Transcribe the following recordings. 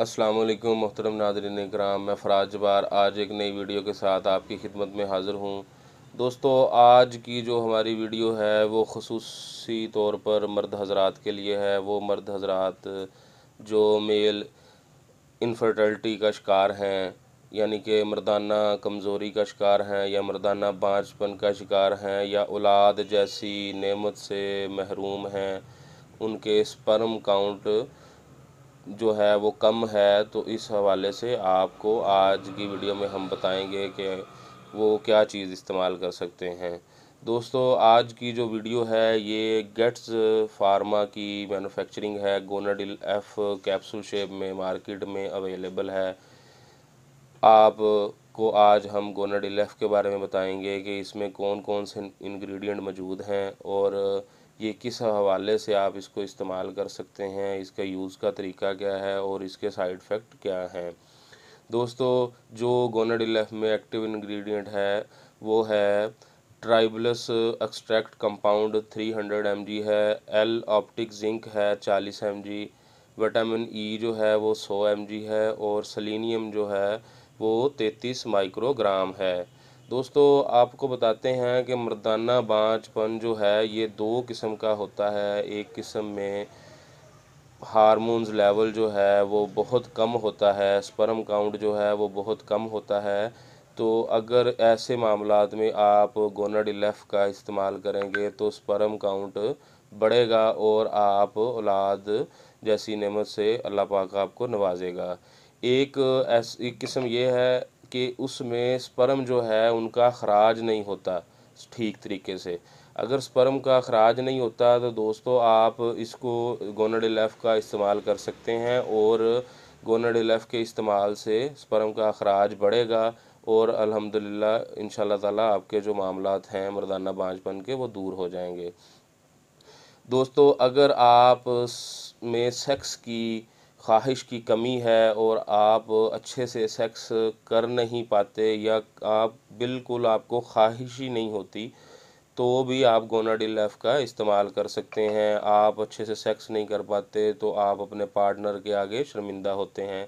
असलम मोहतरम नादरीन कराम मैं फराज जबार आज एक नई वीडियो के साथ आपकी खिदमत में हाज़िर हूँ दोस्तों आज की जो हमारी वीडियो है वो खसूस तौर पर मर्द हजरात के लिए है वो मर्द हजरात जो मेल इनफर्टिलिटी का शिकार हैं यानी कि मर्दाना कमज़ोरी का शिकार हैं या मर्दाना बाँझपन का शिकार हैं या औलाद जैसी नेमत से महरूम हैं उनके स्पर्म काउंट जो है वो कम है तो इस हवाले से आपको आज की वीडियो में हम बताएंगे कि वो क्या चीज़ इस्तेमाल कर सकते हैं दोस्तों आज की जो वीडियो है ये गेट्स फार्मा की मैन्युफैक्चरिंग है गोनाडिल एफ़ कैप्सूल शेप में मार्केट में अवेलेबल है आप को आज हम गोनाडिल एफ़ के बारे में बताएंगे कि इसमें कौन कौन से इंग्रेडिएंट मौजूद हैं और ये किस हवाले से आप इसको इस्तेमाल कर सकते हैं इसका यूज़ का तरीका क्या है और इसके साइड इफ़ेक्ट क्या हैं दोस्तों जो गोनाडिलफ में एक्टिव इंग्रेडिएंट है वो है ट्राइबलस एक्सट्रैक्ट कंपाउंड 300 हंड्रेड है एल ऑप्टिक जिंक है 40 एम विटामिन ई जो है वो 100 एम है और सलीनियम जो है वो 33 माइक्रोग्राम है दोस्तों आपको बताते हैं कि मर्दाना बाँचपन जो है ये दो किस्म का होता है एक किस्म में हार्मोन्स लेवल जो है वो बहुत कम होता है स्पर्म काउंट जो है वो बहुत कम होता है तो अगर ऐसे मामला में आप गोनाडिलेफ का इस्तेमाल करेंगे तो स्पर्म काउंट बढ़ेगा और आप औलाद जैसी नमत से अल्लाह पाक आपको नवाजेगा एक ऐसी किस्म ये है कि उसमें स्पर्म जो है उनका अखराज नहीं होता ठीक तरीके से अगर स्पर्म का अखराज नहीं होता तो दोस्तों आप इसको गोनाडिलेफ का इस्तेमाल कर सकते हैं और गोनाडिलेफ के इस्तेमाल से स्पर्म का अखराज बढ़ेगा और अल्हम्दुलिल्लाह इंशाल्लाह ताला आपके जो मामला हैं मर्दाना बाँझपन के वो दूर हो जाएंगे दोस्तों अगर आप में सेक्स की ख्वाहिश की कमी है और आप अच्छे से सेक्स कर नहीं पाते या आप बिल्कुल आपको ख्वाहिश ही नहीं होती तो भी आप गोनाडिल एफ़ का इस्तेमाल कर सकते हैं आप अच्छे से सेक्स नहीं कर पाते तो आप अपने पार्टनर के आगे शर्मिंदा होते हैं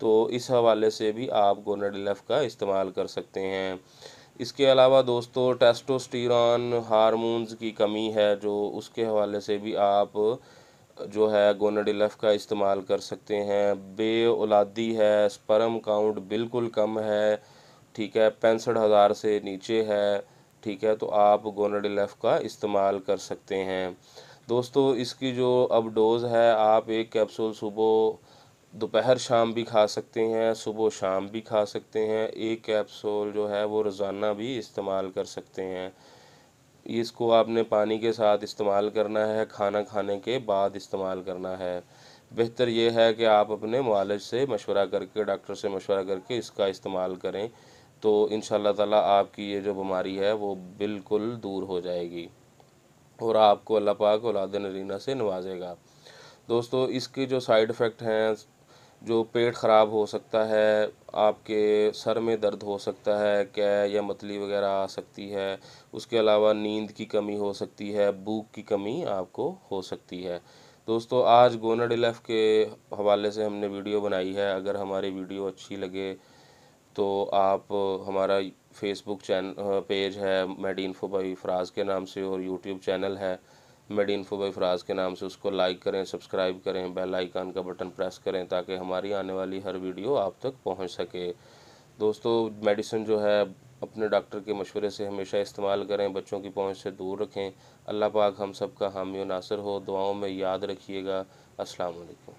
तो इस हवाले से भी आप गोनाडिल एफ़ का इस्तेमाल कर सकते हैं इसके अलावा दोस्तों टेस्टोस्टिरॉन हारमोन्स की कमी है जो उसके हवाले से भी आप जो है गोनाडिलफ का इस्तेमाल कर सकते हैं बे औलादी है स्पर्म काउंट बिल्कुल कम है ठीक है पैंसठ हज़ार से नीचे है ठीक है तो आप गोनाडिलफ का इस्तेमाल कर सकते हैं दोस्तों इसकी जो अब डोज़ है आप एक कैप्सूल सुबह दोपहर शाम भी खा सकते हैं सुबह शाम भी खा सकते हैं एक कैप्सूल जो है वो रोज़ाना भी इस्तेमाल कर सकते हैं इसको आपने पानी के साथ इस्तेमाल करना है खाना खाने के बाद इस्तेमाल करना है बेहतर यह है कि आप अपने मालिज से मशवरा करके डॉक्टर से मशवरा करके इसका इस्तेमाल करें तो इन ताला आपकी ये जो बीमारी है वो बिल्कुल दूर हो जाएगी और आपको अल्लाह पाक औलाद नरीना से नवाजेगा दोस्तों इसके जो साइड इफ़ेक्ट हैं जो पेट ख़राब हो सकता है आपके सर में दर्द हो सकता है कै या मतली वगैरह आ सकती है उसके अलावा नींद की कमी हो सकती है भूख की कमी आपको हो सकती है दोस्तों आज गोनाडिलफ के हवाले से हमने वीडियो बनाई है अगर हमारी वीडियो अच्छी लगे तो आप हमारा फेसबुक चैन पेज है मेडी इन्फो बाई फराज के नाम से और यूट्यूब चैनल है मेड इन्फो बाई फराज के नाम से उसको लाइक करें सब्सक्राइब करें बेल आइकान का बटन प्रेस करें ताकि हमारी आने वाली हर वीडियो आप तक पहुंच सके दोस्तों मेडिसिन जो है अपने डॉक्टर के मशवरे से हमेशा इस्तेमाल करें बच्चों की पहुंच से दूर रखें अल्लाह पाक हम सब का हामी नासर हो दुआओं में याद रखिएगा असलकम